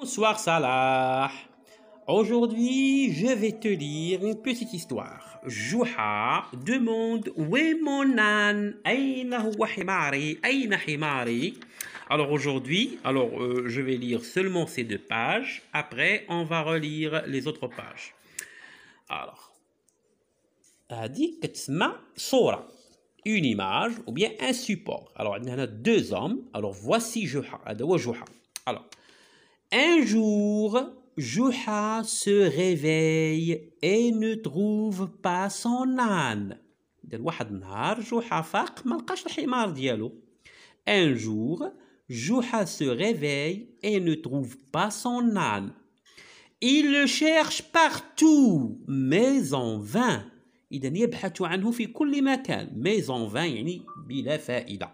Bonsoir Salah. Aujourd'hui, je vais te lire une petite histoire. Jouha demande Où est mon âne Alors aujourd'hui, alors euh, je vais lire seulement ces deux pages. Après, on va relire les autres pages. Alors, Sora, une image ou bien un support. Alors, il y en a deux hommes. Alors voici Jouha. Alors, un jour, Jouha se réveille et ne trouve pas son âne. Un jour, Jouha se réveille et ne trouve pas son âne. Il le cherche partout, mais en vain. il يبحث vain mais en vain, en vain.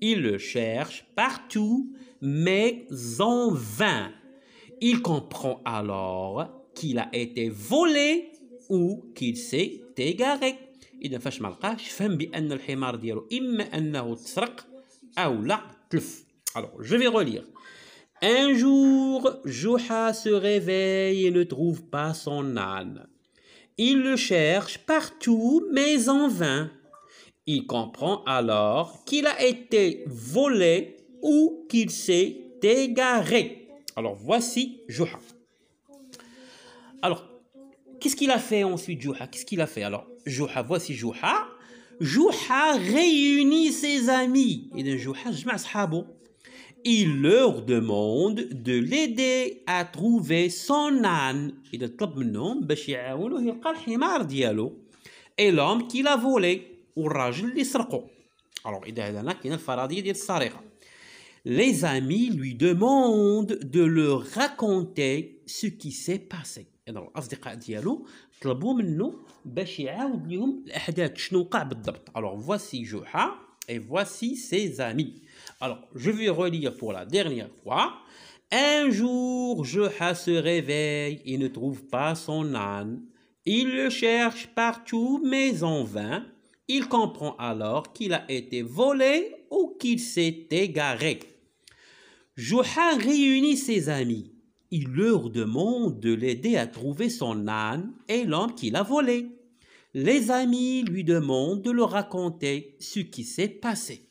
Il le cherche partout, mais en vain. Il comprend alors qu'il a été volé ou qu'il s'est égaré. Alors, je vais relire. Un jour, Joha se réveille et ne trouve pas son âne. Il le cherche partout, mais en vain. Il comprend alors qu'il a été volé ou qu'il s'est égaré. Alors voici Juha. Alors, qu'est-ce qu'il a fait ensuite Juha Qu'est-ce qu'il a fait Alors, Juha, voici Juha. Juha réunit ses amis. Et il leur demande de l'aider à trouver son âne. Et l'homme qu'il a volé les amis lui demandent de leur raconter ce qui s'est passé Alors, voici Joha et voici ses amis alors je vais relire pour la dernière fois un jour Joha se réveille et ne trouve pas son âne il le cherche partout mais en vain il comprend alors qu'il a été volé ou qu'il s'est égaré. Johan réunit ses amis. Il leur demande de l'aider à trouver son âne et l'homme qu'il a volé. Les amis lui demandent de leur raconter ce qui s'est passé.